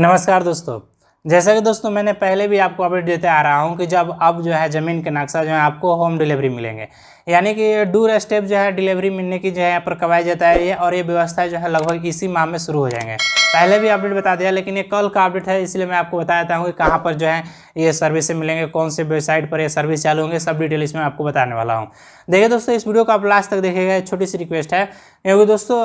नमस्कार दोस्तों जैसा कि दोस्तों मैंने पहले भी आपको अपडेट देते आ रहा हूँ कि जब अब जो है ज़मीन के नक्शा जो है आपको होम डिलीवरी मिलेंगे यानी कि डूर स्टेप जो है डिलीवरी मिलने की जो है यहाँ पर करवाया जाता है ये और ये व्यवस्था जो है लगभग इसी माह में शुरू हो जाएंगे पहले भी अपडेट बता दिया लेकिन ये कल का अपडेट है इसलिए मैं आपको बता देता हूँ कि कहाँ पर जो है ये सर्विसें मिलेंगे कौन से वेबसाइट पर ये सर्विस चालू होंगे सब डिटेल इसमें आपको बताने वाला हूँ देखिए दोस्तों इस वीडियो को आप लास्ट तक देखिएगा छोटी सी रिक्वेस्ट है क्योंकि दोस्तों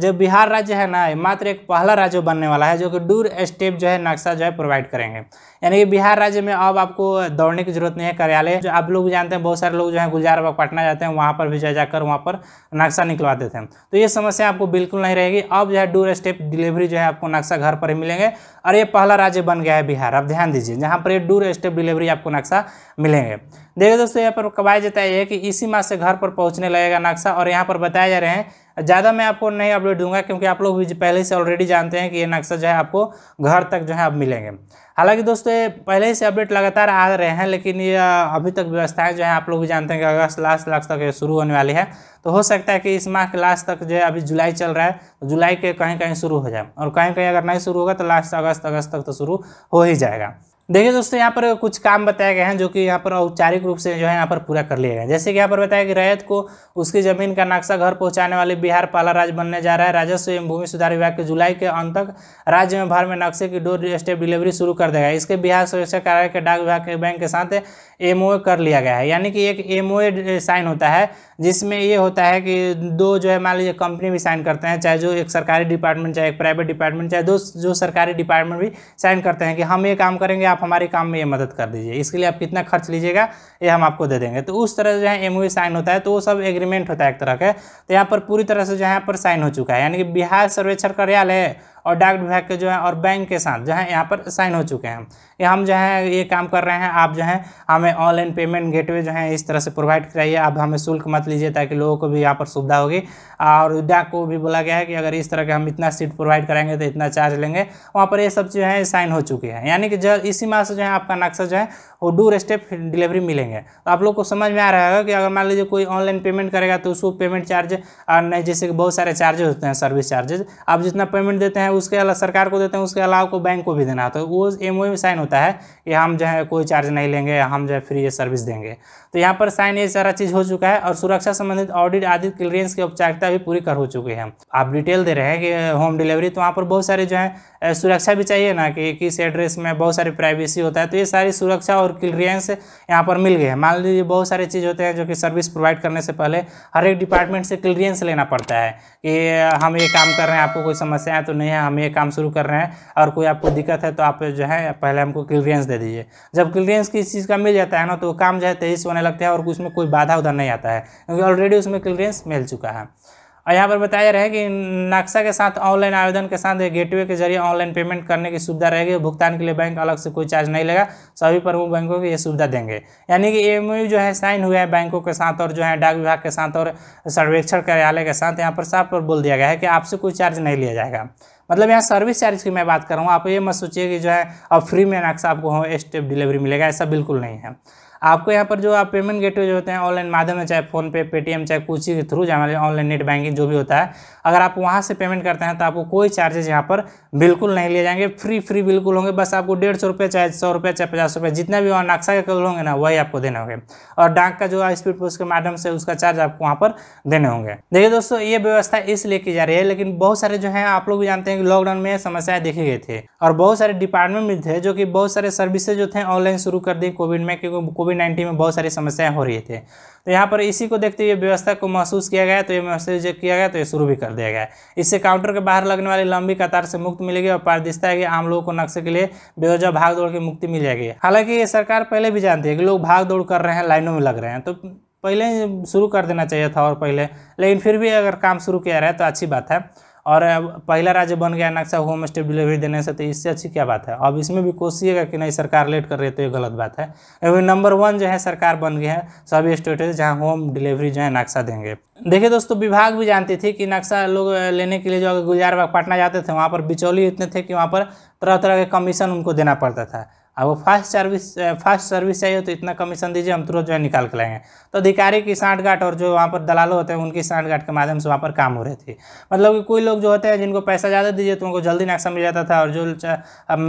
जो बिहार राज्य है ना मात्र एक पहला राज्य बनने वाला है जो कि डूर स्टेप जो है नक्शा जो है प्रोवाइड करेंगे यानी कि बिहार राज्य में अब आपको दौड़ने की जरूरत नहीं है कार्यालय जो आप लोग जानते हैं बहुत सारे लोग जो है गुलजारबाग पटना जाते हैं वहाँ पर भी जा जाकर वहाँ पर नक्शा निकलवाते थे तो ये समस्या आपको बिल्कुल नहीं रहेगी अब जो है डूर स्टेप डिलीवरी जो है आपको नक्शा घर पर ही मिलेंगे और ये पहला राज्य बन गया है बिहार अब ध्यान दीजिए जहाँ पर ये डूर स्टेप डिलीवरी आपको नक्शा मिलेंगे देखिए दोस्तों यहाँ पर कबाया जाता है कि इसी माह से घर पर पहुँचने लगेगा नक्शा और यहाँ पर बताया जा रहे हैं ज़्यादा मैं आपको नहीं अपडेट दूंगा क्योंकि आप लोग भी पहले से ऑलरेडी जानते हैं कि ये नक्शा जो है आपको घर तक जो है अब मिलेंगे हालांकि दोस्तों ये पहले से अपडेट लगातार आ रहे हैं लेकिन ये अभी तक व्यवस्थाएं जो है आप लोग भी जानते हैं कि अगस्त लास्ट लास्ट तक ये शुरू होने वाली है तो हो सकता है कि इस माह के लास्ट तक जो है अभी जुलाई चल रहा है तो जुलाई के कहीं कहीं शुरू हो जाए और कहीं कहीं अगर नहीं शुरू होगा तो लास्ट अगस्त अगस्त तक तो शुरू हो ही जाएगा देखिए दोस्तों यहाँ पर कुछ काम बताए गए हैं जो कि यहाँ पर औपचारिक रूप से जो है यहाँ पर पूरा कर लिया गया जैसे कि यहाँ पर बताया कि रैयत को उसकी जमीन का नक्शा घर पहुँचाने वाले बिहार पाला राज्य बनने जा रहा है राजस्व एवं भूमि सुधार विभाग के जुलाई के अंत तक राज्य में भर में नक्शे की डोर स्टेप डिलीवरी शुरू कर देगा इसके बिहार सुरक्षा कार्यालय के डाक विभाग के बैंक के साथ एम कर लिया गया है यानी कि एक एम साइन होता है जिसमें ये होता है कि दो जो है मान लीजिए कंपनी भी साइन करते हैं चाहे जो एक सरकारी डिपार्टमेंट चाहे एक प्राइवेट डिपार्टमेंट चाहे दो जो सरकारी डिपार्टमेंट भी साइन करते हैं कि हम ये काम करेंगे आप हमारे काम में ये मदद कर दीजिए इसके लिए आप कितना खर्च लीजिएगा ये हम आपको दे देंगे तो उस तरह जो है एम साइन होता है तो वो सब एग्रीमेंट होता है एक तरह के तो यहाँ पर पूरी तरह से जो है यहाँ पर साइन हो चुका है यानी कि बिहार सर्वेक्षण कार्यालय और डाक विभाग के जो है और बैंक के साथ जो है यहाँ पर साइन हो चुके हैं ये हम जो है ये काम कर रहे हैं आप जो है हमें ऑनलाइन पेमेंट गेटवे जो है इस तरह से प्रोवाइड कराइए आप हमें शुल्क मत लीजिए ताकि लोगों को भी यहाँ पर सुविधा होगी और डाक को भी बोला गया है कि अगर इस तरह के हम इतना सीट प्रोवाइड कराएंगे तो इतना चार्ज लेंगे वहाँ पर ये सब जो है साइन हो चुकी है यानी कि जो इसी माह से जो है आपका नक्शा जो है वो डूर स्टेप डिलीवरी मिलेंगे तो आप लोग को समझ में आ रहा है कि अगर मान लीजिए कोई ऑनलाइन पेमेंट करेगा तो उसको पेमेंट चार्ज नहीं जैसे कि बहुत सारे चार्जेज होते हैं सर्विस चार्जेज आप जितना पेमेंट देते हैं उसके अलावा सरकार को देते हैं उसके अलावा को बैंक को भी देना तो वो एम में साइन होता है कि हम जो है कोई चार्ज नहीं लेंगे हम जो है फ्री ये सर्विस देंगे तो यहाँ पर साइन ये सारा चीज़ हो चुका है और सुरक्षा संबंधित ऑडिट आदि क्लियरेंस की औपचारिकता भी पूरी कर हो चुकी है आप डिटेल दे रहे हैं कि होम डिलीवरी तो वहाँ पर बहुत सारे जो है सुरक्षा भी चाहिए ना कि किस एड्रेस में बहुत सारी प्राइवेसी होता है तो ये सारी सुरक्षा और और क्लियरेंस यहाँ पर मिल गए हैं मान लीजिए बहुत सारे चीज़ होते हैं जो कि सर्विस प्रोवाइड करने से पहले हर एक डिपार्टमेंट से क्लियरेंस लेना पड़ता है कि हम ये काम कर रहे हैं आपको कोई समस्या है तो नहीं है हम ये काम शुरू कर रहे हैं और कोई आपको दिक्कत है तो आप जो है पहले हमको क्लियरेंस दे दीजिए जब क्लियरेंस किसी चीज़ का मिल जाता है ना तो काम जो है से होने लगता है और उसमें कोई बाधा उधा नहीं आता है क्योंकि ऑलरेडी उसमें क्लियरेंस मिल चुका है और यहाँ पर बताया रहे कि नक्शा के साथ ऑनलाइन आवेदन के साथ गेटवे के जरिए ऑनलाइन पेमेंट करने की सुविधा रहेगी भुगतान के लिए बैंक अलग से कोई चार्ज नहीं लेगा सभी प्रमुख बैंकों को ये सुविधा देंगे यानी कि एम जो है साइन हुआ है बैंकों के साथ और जो है डाक विभाग के साथ और सर्वेक्षण कार्यालय के साथ यहाँ पर साफ पर बोल दिया गया है कि आपसे कोई चार्ज नहीं लिया जाएगा मतलब यहाँ सर्विस चार्ज की मैं बात कर रहा हूँ आप ये मत सोचिए कि जो है अब फ्री में नक्शा आपको हो स्टेप डिलीवरी मिलेगा ऐसा बिल्कुल नहीं है आपको यहाँ पर जो आप पेमेंट गेटवे जो होते हैं ऑनलाइन माध्यम है चाहे फोनपे पेटीएम चाहे कुछ के थ्रू हमारे ऑनलाइन नेट बैंकिंग जो भी होता है अगर आप वहाँ से पेमेंट करते हैं तो आपको कोई चार्जेस यहाँ पर बिल्कुल नहीं लिए जाएंगे फ्री फ्री बिल्कुल होंगे बस आपको डेढ़ सौ रुपये चाहे सौ रुपये चाहे पचास रुपये जितना भी वहाँ नक्शा के कल होंगे ना वही आपको देने होंगे और डाक का जो स्पीड पोस्ट के माध्यम से उसका चार्ज आपको वहाँ पर देने होंगे देखिए दोस्तों ये व्यवस्था इसलिए की जा रही है लेकिन बहुत सारे जो है आप लोग भी जानते हैं कि लॉकडाउन में समस्याएं देखी गई थी और बहुत सारे डिपार्टमेंट भी थे जो कि बहुत सारे सर्विसेज जो थे ऑनलाइन शुरू कर दी कोविड में क्योंकि कोविड नाइन्टीन में बहुत सारी समस्याएं हो रही थी तो यहाँ पर इसी को देखते हुए व्यवस्था को महसूस किया गया तो ये महसूस किया गया तो ये शुरू भी कर दिया गया इससे काउंटर के बाहर लगने वाली लंबी कतार से मुक्त मिलेगी और पारदर्शिता है कि आम लोगों को नक्शे के लिए बेवजह भाग दौड़ की मुक्ति मिल जाएगी हालांकि ये सरकार पहले भी जानती है कि लोग भाग दौड़ कर रहे हैं लाइनों में लग रहे हैं तो पहले शुरू कर देना चाहिए था और पहले लेकिन फिर भी अगर काम शुरू किया है तो अच्छी बात है और पहला राज्य बन गया नक्शा होम स्टे डिलीवरी देने से तो इससे अच्छी क्या बात है अब इसमें भी कोशिश है कि नहीं सरकार लेट कर रही है तो ये गलत बात है अभी नंबर वन जो है सरकार बन गई है सभी स्टेट जहाँ होम डिलीवरी जो है नक्शा देंगे देखिए दोस्तों विभाग भी जानती थी कि नक्शा लोग लेने के लिए जो अगर गुलजारबाग पटना जाते थे वहाँ पर बिचौली इतने थे कि वहाँ पर तरह तरह के कमीशन उनको देना पड़ता था अब फास्ट सर्विस फास्ट सर्विस चाहिए तो इतना कमीशन दीजिए हम तुरंत जो है निकाल के लाएंगे तो अधिकारी की गाठ और जो वहाँ पर दलाल होते हैं उनकी गाठ के माध्यम से वहाँ पर काम हो रहे थे मतलब कि कोई लोग जो होते हैं जिनको पैसा ज़्यादा दीजिए तो उनको जल्दी नक्शा मिल जाता था और जो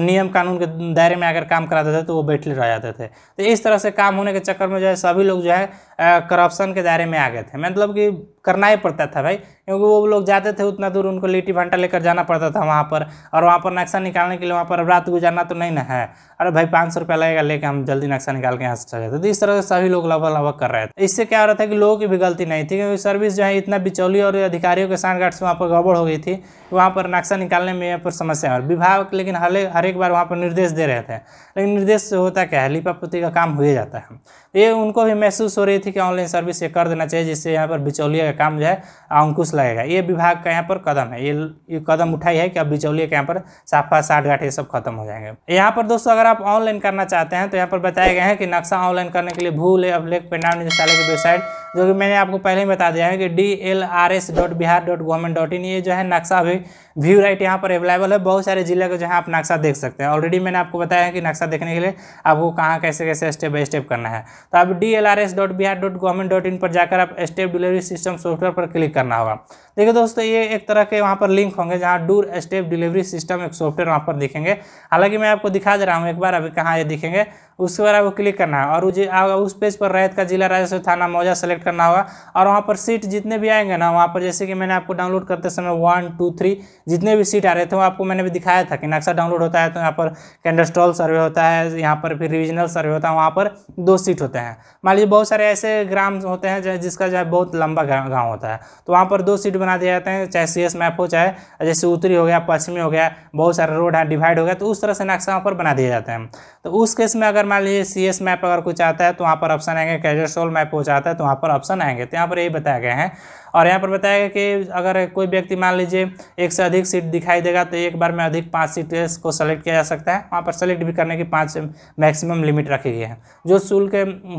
नियम कानून के दायरे में अगर काम कराते थे तो वो बैठे रह जाते थे तो इस तरह से काम होने के चक्कर में जो है सभी लोग जो है करप्शन के दायरे में आ गए थे मतलब कि करना ही पड़ता था भाई क्योंकि वो लोग जाते थे उतना दूर उनको लिट्टी भांटा लेकर जाना पड़ता था वहाँ पर और वहाँ पर नक्शा निकालने के लिए वहाँ पर रात गुजारना तो नहीं ना है अरे भाई पाँच सौ रुपया लगेगा लेकर हम जल्दी नक्शा निकाल के यहाँ से चले तो इस तरह से सभी लोग लगभग लगभग कर रहे थे इससे क्या हो रहा था कि लोगों की भी गलती नहीं थी क्योंकि सर्विस जो है इतना बिचौली और अधिकारियों के सांठगांठ से वहाँ पर गड़बड़ हो गई थी वहाँ पर नक्शा निकालने में यहाँ पर समस्या और विभाग लेकिन हर हर एक बार वहाँ पर निर्देश दे रहे थे लेकिन निर्देश होता क्या है लिपापोती का काम हुए जाता है ये उनको भी महसूस हो रही थी कि ऑनलाइन सर्विस ये कर देना चाहिए जिससे यहाँ पर बिचौलिया लगेगा काम जो है अंकुश लगेगा ये विभाग का यहाँ पर कदम है ये ये कदम उठाई है कि अब बिचौलिए के यहाँ पर साफा साठ गाठ ये सब खत्म हो जाएंगे यहाँ पर दोस्तों अगर आप ऑनलाइन करना चाहते हैं तो यहाँ पर बताया गया है कि नक्शा ऑनलाइन करने के लिए भूल है अभिलेख पेंडाम निदेशालय की वेबसाइट जो कि मैंने आपको पहले ही बता दिया है कि D L R S dot Bihar dot government dot in ये जो है नक्शा अभी व्यू राइट यहाँ पर अवेलेबल है बहुत सारे जिले का जो है आप नक्शा देख सकते हैं ऑलरेडी मैंने आपको बताया है कि नक्शा देखने के लिए आपको कहाँ कैसे कैसे स्टेप बाय स्टेप करना है तो आप D L R S dot Bihar dot government dot in पर जाकर आप स्टेप डिलीवरी सिस्टम सॉफ्टवेयर पर क्लिक करना होगा देखिए दोस्तों ये एक तरह के वहाँ पर लिंक होंगे जहाँ डूर स्टेप डिलीवरी सिस्टम एक सॉफ्टवेयर वहाँ पर दिखेंगे हालांकि मैं आपको दिखा दे रहा हूँ एक बार अभी कहाँ ये दिखेंगे उसके बाद आपको क्लिक करना है और उस पेज पर रैत का जिला राजस्व थाना मौजा सेलेक्ट करना होगा और वहाँ पर सीट जितने भी आएंगे ना वहाँ पर जैसे कि मैंने आपको डाउनलोड करते समय वन टू थ्री जितने भी सीट आ रहे थे वो आपको मैंने भी दिखाया था कि नक्शा डाउनलोड होता है तो यहाँ पर कैंडस्ट्रॉल सर्वे होता है यहाँ पर फिर रिविजनल सर्वे होता है वहाँ पर दो सीट होते हैं मान लीजिए बहुत सारे ऐसे ग्राम होते हैं जिसका जो है बहुत लंबा गांव होता है तो वहाँ पर दो सीट बना दिया जाते हैं चाहे सी एस मैप हो चाहे जैसे उत्तरी हो गया पश्चिमी हो गया बहुत सारे रोड है डिवाइड हो गया तो उस तरह से नक्शा वहाँ पर बना दिया जाते हैं तो उस केस में अगर मान लीजिए सी मैप अगर कुछ आता है तो वहाँ पर ऑप्शन आएंगे कैजरसोल मैप हो जाता है तो वहाँ पर ऑप्शन आएंगे तो यहाँ पर यही बताया गया है और यहाँ पर बताया गया कि अगर कोई व्यक्ति मान लीजिए एक से अधिक सीट दिखाई देगा तो एक बार में अधिक पाँच सीट को सेलेक्ट किया जा सकता है वहाँ पर सेलेक्ट भी करने की पाँच मैक्सिमम लिमिट रखी गई है जो शुल्क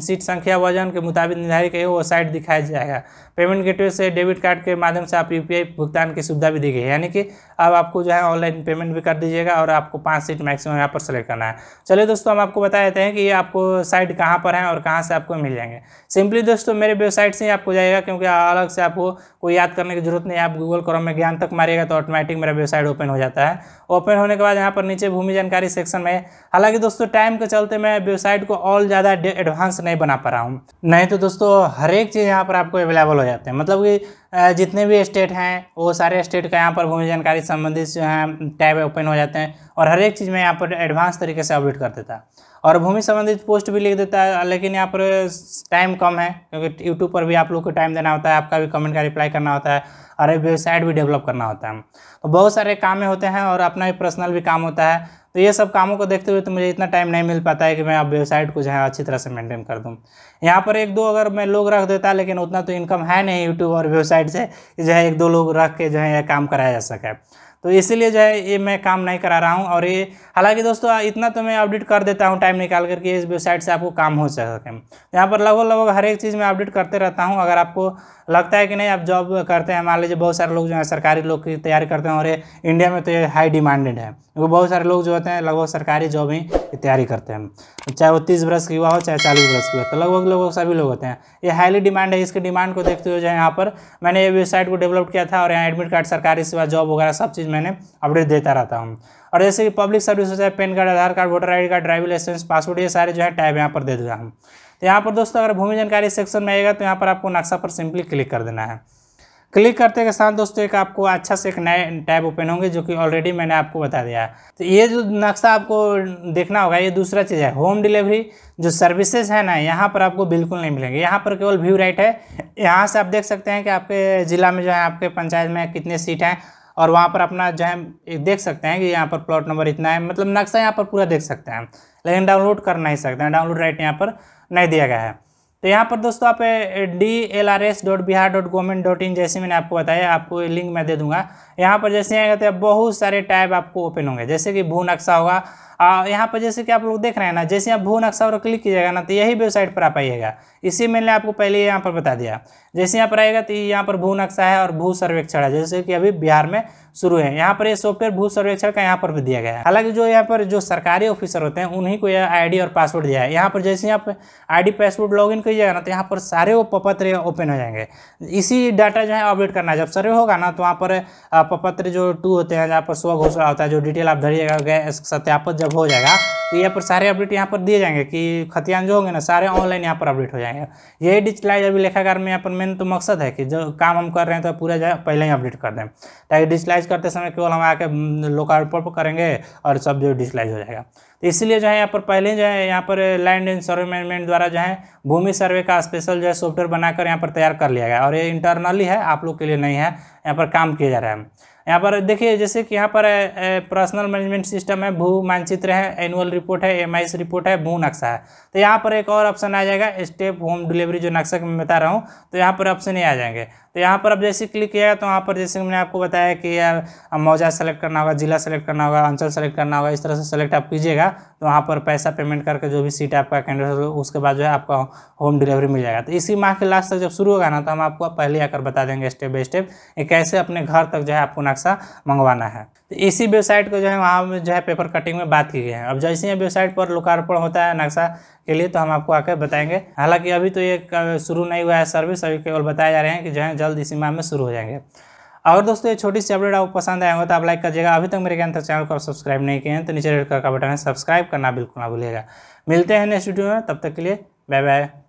सीट संख्या वजन के मुताबिक निर्धारित है वो साइट दिखाया जाएगा पेमेंट गेटवे से डेबिट कार्ड के माध्यम से आप यू भुगतान की सुविधा भी दी गई है यानी कि अब आपको जो है ऑनलाइन पेमेंट भी कर दीजिएगा और आपको पाँच सीट मैक्सिमम यहाँ पर सेलेक्ट करना है चलिए दोस्तों हम आपको बता देते हैं कि ये आपको साइट कहाँ पर है और कहाँ से आपको मिल जाएंगे सिंपली दोस्तों मेरे वेबसाइट से ही आपको जाएगा क्योंकि अलग से आपको आपको कोई याद करने की जरूरत नहीं आप गूगल क्रोम में ज्ञान तक मारिएगा तो ऑटोमेटिक मेरा वेबसाइट ओपन हो जाता है ओपन होने के बाद यहाँ पर नीचे भूमि जानकारी सेक्शन में हालांकि दोस्तों टाइम के चलते मैं वेबसाइट को और ज़्यादा एडवांस नहीं बना पा रहा हूँ नहीं तो दोस्तों हर एक चीज़ यहाँ पर आपको अवेलेबल हो जाते हैं मतलब कि जितने भी स्टेट हैं वो सारे स्टेट का यहाँ पर भूमि जानकारी संबंधित जो है टैब ओपन हो जाते हैं और हर एक चीज़ में यहाँ पर एडवांस तरीके से अपडेट कर देता है और भूमि संबंधित पोस्ट भी लिख देता है लेकिन यहाँ पर टाइम कम है क्योंकि यूट्यूब पर भी आप लोग को टाइम देना होता है आपका भी कमेंट का रिप्लाई करना होता है और वेबसाइट भी डेवलप करना होता है तो बहुत सारे कामें होते हैं और अपना भी पर्सनल भी काम होता है तो ये सब कामों को देखते हुए तो मुझे इतना टाइम नहीं मिल पाता है कि मैं अब वेबसाइट को जो है अच्छी तरह से मेंटेन कर दूँ यहाँ पर एक दो अगर मैं लोग रख देता लेकिन उतना तो इनकम है नहीं यूट्यूब और वेबसाइट से जो है एक दो लोग रख के जो है यह काम कराया जा सके तो इसीलिए जो है ये मैं काम नहीं करा रहा हूँ और ये हालांकि दोस्तों इतना तो मैं अपडेट कर देता हूँ टाइम निकाल करके इस वेबसाइट से आपको काम हो सके यहाँ पर लगभग लगभग हर एक चीज़ में अपडेट करते रहता हूँ अगर आपको लगता है कि नहीं आप जॉब करते हैं मान लीजिए बहुत सारे लोग जो है सरकारी लोग की तैयारी करते हैं और इंडिया में तो ये हाई डिमांडेड है क्योंकि बहुत सारे लोग जो होते हैं लगभग सरकारी जॉब ही तैयारी करते हैं चाहे वो तीस वर्ष की युवा हो चाहे चालीस वर्ष की हो तो लगभग लोग सभी लोग होते हैं ये हाईली डिमांड है इसकी डिमांड को देखते हुए जो है यहाँ पर मैंने ये वेबसाइट को डेवलप किया था और यहाँ एडमिट कार्ड सरकारी सेवा जॉब वगैरह सब चीज़ मैंने अपडेट देता रहता हूँ और जैसे कि पब्लिक सर्विस हो चाहे PAN card Aadhaar card voter I card driving licence passport ये सारे जो है टाइप यहाँ पर दे दिया हूँ तो यहाँ पर दोस्तों अगर भूमि जानकारी सेक्शन में आएगा तो यहाँ पर आपको नक्शा पर सिंपली क्लिक कर देना है क्लिक करते के साथ दोस्तों एक आपको अच्छा से एक नए टैब ओपन होंगे जो कि ऑलरेडी मैंने आपको बता दिया है तो ये जो नक्शा आपको देखना होगा ये दूसरा चीज़ है होम डिलीवरी जो सर्विसेज है ना यहाँ पर आपको बिल्कुल नहीं मिलेंगे यहाँ पर केवल व्यू राइट है यहाँ से आप देख सकते हैं कि आपके ज़िला में जो है आपके पंचायत में कितने सीट हैं और वहाँ पर अपना जो है देख सकते हैं कि यहाँ पर प्लॉट नंबर इतना है मतलब नक्शा यहाँ पर पूरा देख सकते हैं लेकिन डाउनलोड कर नहीं सकते हैं डाउनलोड राइट यहाँ पर नहीं दिया गया है तो यहाँ पर दोस्तों आप D L R S dot Bihar dot government dot in जैसे मैंने आपको बताया आपको लिंक मैं दे दूंगा यहाँ पर जैसे आएगा तो बहुत सारे टैब आपको ओपन होंगे जैसे कि भू नक्शा होगा और यहाँ पर जैसे कि आप लोग देख रहे हैं ना जैसे आप भू नक्शा और क्लिक कीजिएगा ना तो यही वेबसाइट पर आप आइएगा इसी मैंने आपको पहले यहाँ पर बता दिया जैसे यहाँ पर आएगा तो यहाँ पर भू नक्शा है और भू सर्वेक्षण है जैसे कि अभी बिहार में शुरू है यहाँ पर ये सॉफ्टवेयर भू सर्वेक्षण का यहाँ पर भी दिया गया है हालांकि जो यहाँ पर जो सरकारी ऑफिसर होते हैं उन्हीं को यह आईडी और पासवर्ड दिया है यहाँ पर जैसे आप आईडी पासवर्ड लॉगिन कीजिएगा ना तो यहाँ पर सारे वो पपत्र ओपन हो जाएंगे इसी डाटा जो है अपडेट करना है जब सर्वे होगा ना तो वहाँ पर पपत्र जो टू होते हैं जहाँ पर स्व घोषणा होता है जो डिटेल आप धरिएगा सत्यापत जब हो जाएगा तो यहाँ पर सारे अपडेट यहाँ पर दिए जाएंगे कि खतियान जो होंगे ना सारे ऑनलाइन यहाँ पर अपडेट हो जाएंगे यही डिजिटलाइज अभी लेखाकार में यहाँ पर मेन तो मकसद है कि जो काम हम कर रहे हैं तो पूरा पहले ही अपडेट कर दें ताकि डिजिटलाइज डिस्लाइज करते समय केवल हम आके हम्म, लोकार्पण करेंगे और सब जो डिस्लाइज हो जाएगा तो इसलिए जो है यहाँ पर पहले जो है यहाँ पर लैंड एंड सर्वे मैनेजमेंट द्वारा जो है भूमि सर्वे का स्पेशल जो है सॉफ्टवेयर बनाकर यहाँ पर तैयार कर लिया गया और ये इंटरनली है आप लोग के लिए नहीं है यहाँ पर काम किया जा रहा है यहाँ पर देखिए जैसे कि यहाँ पर पर्सनल मैनेजमेंट सिस्टम है भू मानचित्र है एनुअल रिपोर्ट है एम रिपोर्ट है भू नक्शा है तो यहाँ पर एक और ऑप्शन आ जाएगा स्टेप होम डिलीवरी जो नक्शा मैं बता रहा हूँ तो यहाँ पर ऑप्शन ये आ जाएंगे तो यहाँ पर अब जैसे क्लिक किया तो वहाँ पर जैसे मैंने आपको बताया कि मौजा सेलेक्ट करना होगा जिला सेलेक्ट करना होगा अंचल सेलेक्ट करना होगा इस तरह से सेलेक्ट आप कीजिएगा तो वहाँ पर पैसा पेमेंट करके जो भी सीट आपका कैंडिडेट होगा उसके बाद जो है आपका होम डिलीवरी मिल जाएगा तो इसी माह के लास्ट तक जब शुरू होगा ना तो हम आपको पहले आकर बता देंगे स्टेप बाई स्टेप कि कैसे अपने घर तक जो है आपको नक्शा मंगवाना है तो इसी वेबसाइट को जो है वहाँ में जो है पेपर कटिंग में बात की गई है अब जैसे ही वेबसाइट पर लोकार्पण होता है नक्शा के लिए तो हम आपको आकर बताएंगे हालांकि अभी तो ये शुरू नहीं हुआ है सर्विस अभी केवल बताए जा रहे हैं कि जो है जल्द इसी माह में शुरू हो जाएंगे और दोस्तों ये छोटी सी अपडेट आपको पसंद आएगा तो आप लाइक करिएगा अभी तक मेरे ज्ञान तक चैनल को आप सब्सक्राइब नहीं किए हैं तो नीचे रेड कलर का बटन है सब्सक्राइब करना बिल्कुल ना भूलिएगा मिलते हैं नेक्स्ट वीडियो में तब तक के लिए बाय बाय